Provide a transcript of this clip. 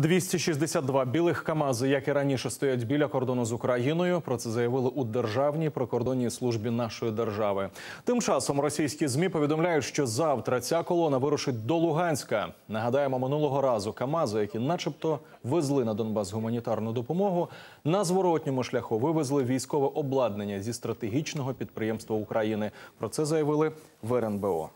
262 білих Камази, як і раніше, стоять біля кордону з Україною. Про це заявили у державній прикордонній службі нашої держави. Тим часом російські змі повідомляють, що завтра ця колона вирушить до Луганська. Нагадаємо, минулого разу Камази, які, начебто, везли на Донбас гуманітарну допомогу, на зворотньому шляху вивезли військове обладнання зі стратегічного підприємства України. Про це заявили в РНБО.